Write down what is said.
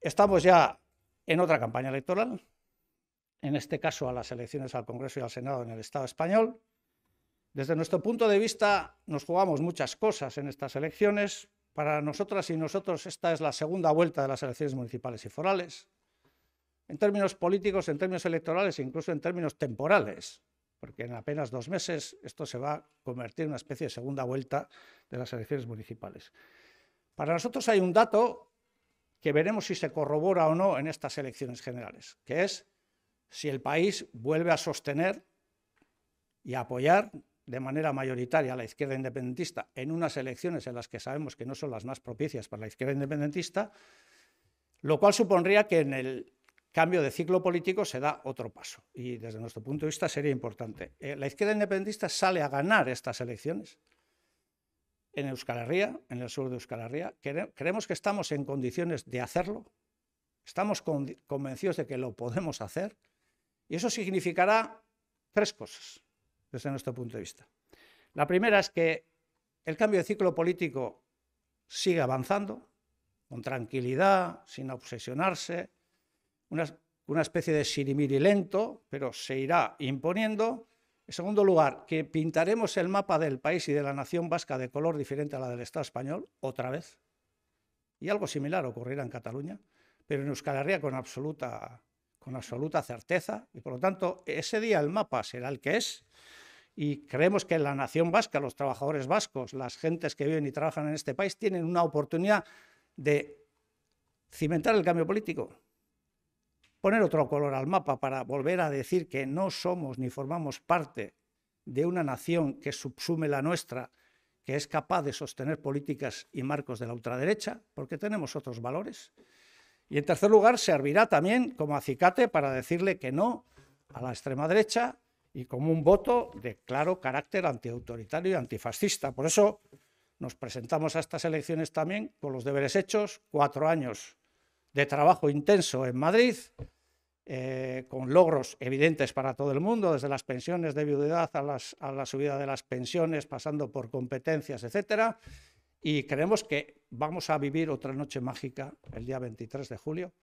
Estamos ya en otra campaña electoral, en este caso a las elecciones al Congreso y al Senado en el Estado español. Desde nuestro punto de vista nos jugamos muchas cosas en estas elecciones. Para nosotras y nosotros esta es la segunda vuelta de las elecciones municipales y forales. En términos políticos, en términos electorales e incluso en términos temporales, porque en apenas dos meses esto se va a convertir en una especie de segunda vuelta de las elecciones municipales. Para nosotros hay un dato que veremos si se corrobora o no en estas elecciones generales, que es si el país vuelve a sostener y apoyar de manera mayoritaria a la izquierda independentista en unas elecciones en las que sabemos que no son las más propicias para la izquierda independentista, lo cual supondría que en el cambio de ciclo político se da otro paso y desde nuestro punto de vista sería importante. Eh, la izquierda independentista sale a ganar estas elecciones en Euskal Herria, en el sur de Euskal Herria. Creemos que estamos en condiciones de hacerlo, estamos convencidos de que lo podemos hacer y eso significará tres cosas desde nuestro punto de vista. La primera es que el cambio de ciclo político sigue avanzando con tranquilidad, sin obsesionarse, una, una especie de sirimiri lento, pero se irá imponiendo en segundo lugar, que pintaremos el mapa del país y de la nación vasca de color diferente a la del Estado español, otra vez. Y algo similar ocurrirá en Cataluña, pero en Euskal Herria con absoluta, con absoluta certeza. Y por lo tanto, ese día el mapa será el que es. Y creemos que la nación vasca, los trabajadores vascos, las gentes que viven y trabajan en este país, tienen una oportunidad de cimentar el cambio político poner otro color al mapa para volver a decir que no somos ni formamos parte de una nación que subsume la nuestra, que es capaz de sostener políticas y marcos de la ultraderecha, porque tenemos otros valores. Y en tercer lugar, servirá también como acicate para decirle que no a la extrema derecha y como un voto de claro carácter antiautoritario y antifascista. Por eso nos presentamos a estas elecciones también con los deberes hechos, cuatro años de trabajo intenso en Madrid, eh, con logros evidentes para todo el mundo, desde las pensiones de viudedad a, a la subida de las pensiones, pasando por competencias, etcétera. Y creemos que vamos a vivir otra noche mágica el día 23 de julio